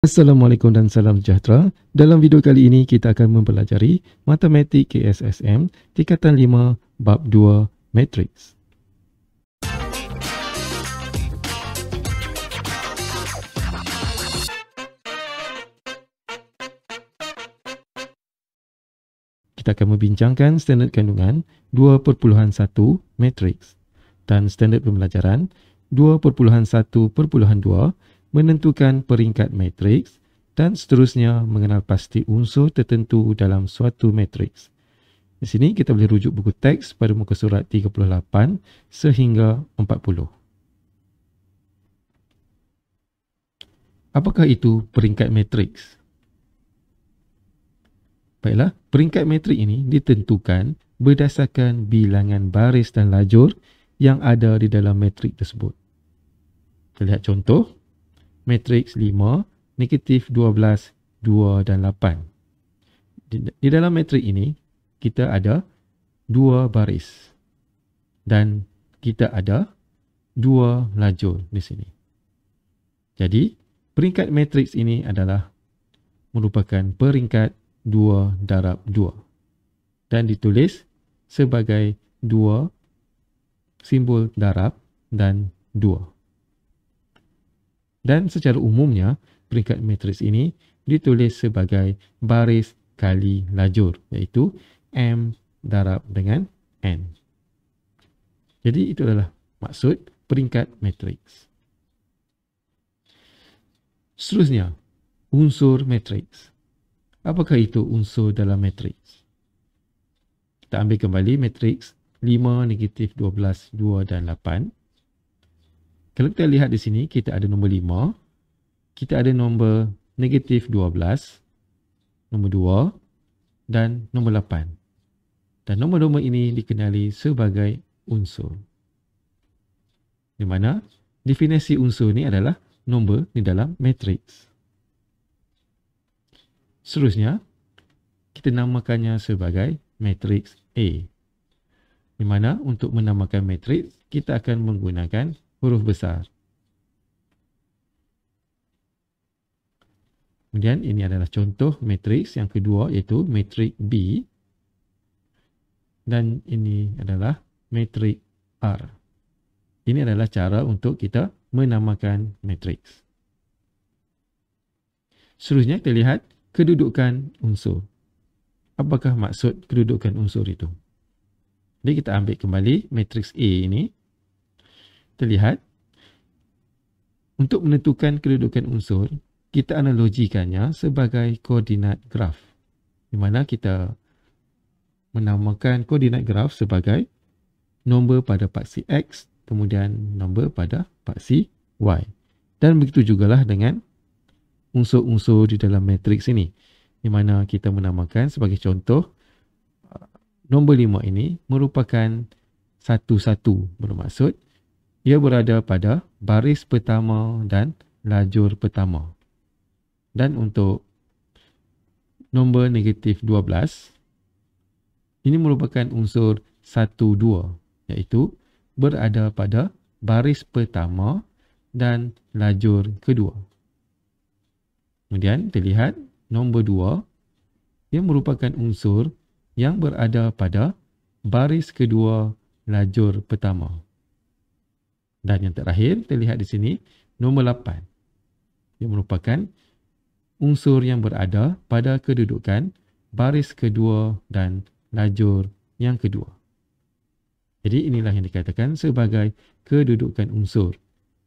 Assalamualaikum dan salam sejahtera. Dalam video kali ini kita akan mempelajari matematik KSSM tingkatan 5 bab 2 matrix. Kita akan membincangkan standard kandungan 2.1 matrix dan standard pembelajaran 2.1.2 menentukan peringkat matriks dan seterusnya mengenal pasti unsur tertentu dalam suatu matriks. Di sini kita boleh rujuk buku teks pada muka surat 38 sehingga 40. Apakah itu peringkat matriks? Baiklah, peringkat matrik ini ditentukan berdasarkan bilangan baris dan lajur yang ada di dalam matrik tersebut. Kita lihat contoh matriks 5, negatif 12, 2 dan 8. Di, dalam matriks ini, kita ada dua baris dan kita ada dua lajur di sini. Jadi, peringkat matriks ini adalah merupakan peringkat 2 darab 2 dan ditulis sebagai 2 simbol darab dan 2. Dan secara umumnya, peringkat matriks ini ditulis sebagai baris kali lajur, iaitu M darab dengan N. Jadi, itu adalah maksud peringkat matriks. Seterusnya, unsur matriks. Apakah itu unsur dalam matriks? Kita ambil kembali matriks 5, negatif 12, 2 dan 8. Kalau kita lihat di sini, kita ada nombor 5, kita ada nombor negatif 12, nombor 2 dan nombor 8. Dan nombor-nombor ini dikenali sebagai unsur. Di mana definisi unsur ini adalah nombor di dalam matrix. Seterusnya, kita namakannya sebagai matrix A. Di mana untuk menamakan matrix, kita akan menggunakan huruf besar. Kemudian ini adalah contoh matriks yang kedua iaitu matriks B dan ini adalah matriks R. Ini adalah cara untuk kita menamakan matriks. Seterusnya kita lihat kedudukan unsur. Apakah maksud kedudukan unsur itu? Jadi kita ambil kembali matriks A ini terlihat untuk menentukan kedudukan unsur kita analogikannya sebagai koordinat graf di mana kita menamakan koordinat graf sebagai nombor pada paksi x kemudian nombor pada paksi y dan begitu jugalah dengan unsur-unsur di dalam matriks ini di mana kita menamakan sebagai contoh nombor 5 ini merupakan satu-satu bermaksud ia berada pada baris pertama dan lajur pertama. Dan untuk nombor negatif 12, ini merupakan unsur 1-2 iaitu berada pada baris pertama dan lajur kedua. Kemudian terlihat nombor 2, ia merupakan unsur yang berada pada baris kedua lajur pertama. Pertama. Dan yang terakhir, kita lihat di sini, nombor 8. Yang merupakan unsur yang berada pada kedudukan baris kedua dan lajur yang kedua. Jadi inilah yang dikatakan sebagai kedudukan unsur.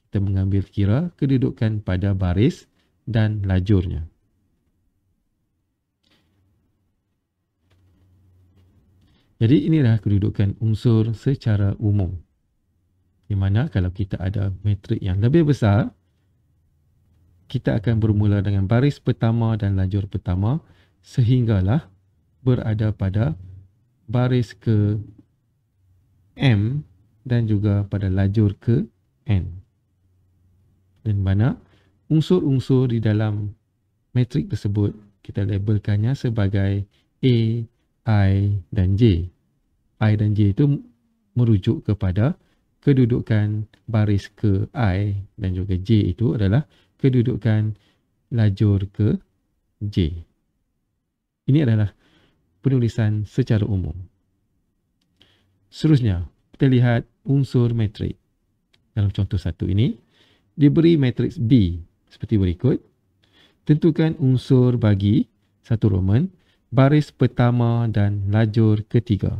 Kita mengambil kira kedudukan pada baris dan lajurnya. Jadi inilah kedudukan unsur secara umum. Di mana kalau kita ada matrik yang lebih besar, kita akan bermula dengan baris pertama dan lajur pertama sehinggalah berada pada baris ke M dan juga pada lajur ke N. Dan mana unsur-unsur di dalam matrik tersebut kita labelkannya sebagai A, I dan J. I dan J itu merujuk kepada kedudukan baris ke I dan juga J itu adalah kedudukan lajur ke J. Ini adalah penulisan secara umum. Seterusnya, kita lihat unsur matrik. Dalam contoh satu ini, diberi matriks B seperti berikut. Tentukan unsur bagi satu roman, baris pertama dan lajur ketiga.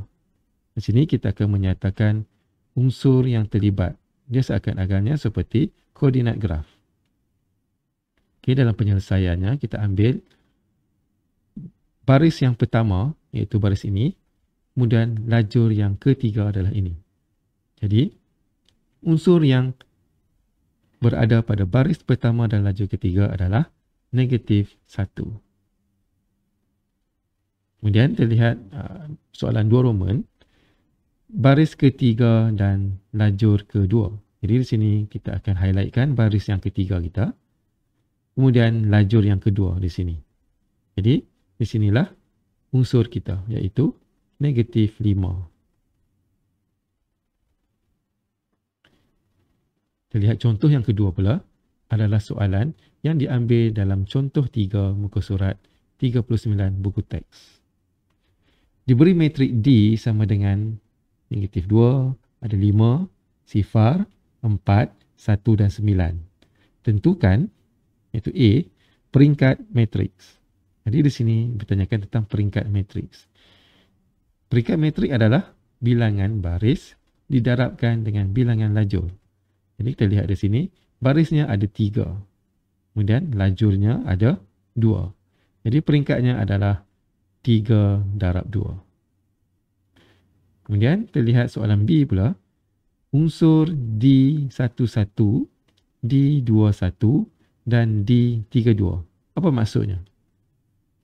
Di sini kita akan menyatakan unsur yang terlibat. Dia seakan-akannya seperti koordinat graf. Okay, dalam penyelesaiannya kita ambil baris yang pertama iaitu baris ini, kemudian lajur yang ketiga adalah ini. Jadi, unsur yang berada pada baris pertama dan lajur ketiga adalah negatif 1. Kemudian terlihat uh, soalan dua roman, baris ketiga dan lajur kedua. Jadi di sini kita akan highlightkan baris yang ketiga kita. Kemudian lajur yang kedua di sini. Jadi di sinilah unsur kita iaitu negatif lima. Kita lihat contoh yang kedua pula adalah soalan yang diambil dalam contoh 3 muka surat 39 buku teks. Diberi matrik D sama dengan negatif 2, ada 5, sifar, 4, 1 dan 9. Tentukan, iaitu A, peringkat matriks. Jadi di sini bertanyakan tentang peringkat matriks. Peringkat matrik adalah bilangan baris didarabkan dengan bilangan lajur. Jadi kita lihat di sini, barisnya ada 3. Kemudian lajurnya ada 2. Jadi peringkatnya adalah 3 darab 2. Kemudian kita lihat soalan B pula. Unsur D11, D21 dan D32. Apa maksudnya?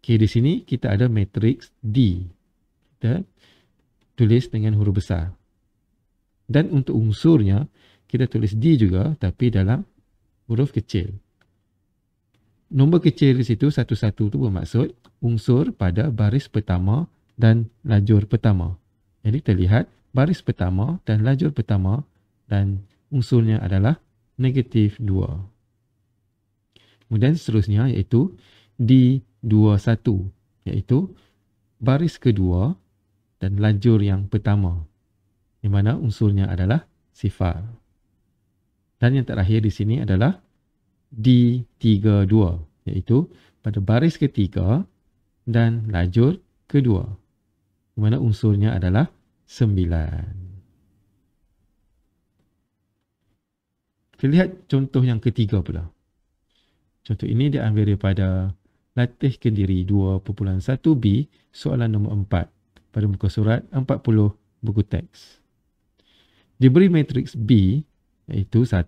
Okey, di sini kita ada matriks D. Kita tulis dengan huruf besar. Dan untuk unsurnya, kita tulis D juga tapi dalam huruf kecil. Nombor kecil di situ, satu-satu itu bermaksud unsur pada baris pertama dan lajur pertama. Jadi kita lihat baris pertama dan lajur pertama dan unsurnya adalah negatif 2. Kemudian seterusnya iaitu D21 iaitu baris kedua dan lajur yang pertama di mana unsurnya adalah sifar. Dan yang terakhir di sini adalah D32 iaitu pada baris ketiga dan lajur kedua. Di mana unsurnya adalah sembilan. Kita lihat contoh yang ketiga pula. Contoh ini dia ambil daripada latih kendiri 2.1b soalan nombor 4 pada muka surat 40 buku teks. Diberi matriks B iaitu 1,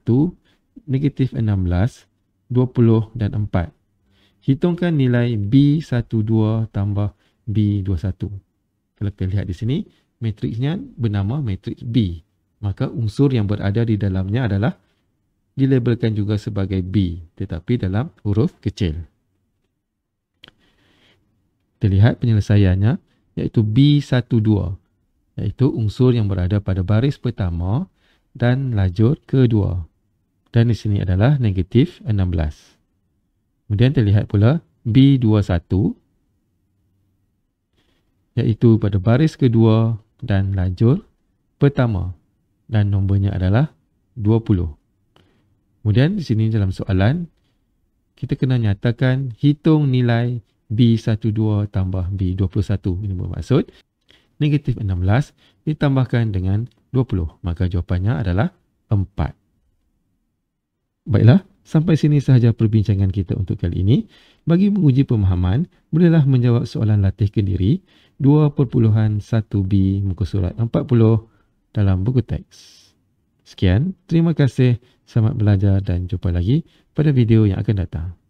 negatif 16, 20 dan 4. Hitungkan nilai B12 tambah B21 kalau kita lihat di sini, matriksnya bernama matriks B. Maka unsur yang berada di dalamnya adalah dilabelkan juga sebagai B tetapi dalam huruf kecil. Kita lihat penyelesaiannya iaitu B12 iaitu unsur yang berada pada baris pertama dan lajur kedua. Dan di sini adalah negatif 16. Kemudian terlihat pula B21 iaitu pada baris kedua dan lajur pertama dan nombornya adalah 20. Kemudian di sini dalam soalan, kita kena nyatakan hitung nilai B12 tambah B21. Ini bermaksud negatif 16 ditambahkan dengan 20. Maka jawapannya adalah 4. Baiklah, sampai sini sahaja perbincangan kita untuk kali ini. Bagi menguji pemahaman, bolehlah menjawab soalan latih kendiri 2.1b muka surat 40 dalam buku teks. Sekian, terima kasih, selamat belajar dan jumpa lagi pada video yang akan datang.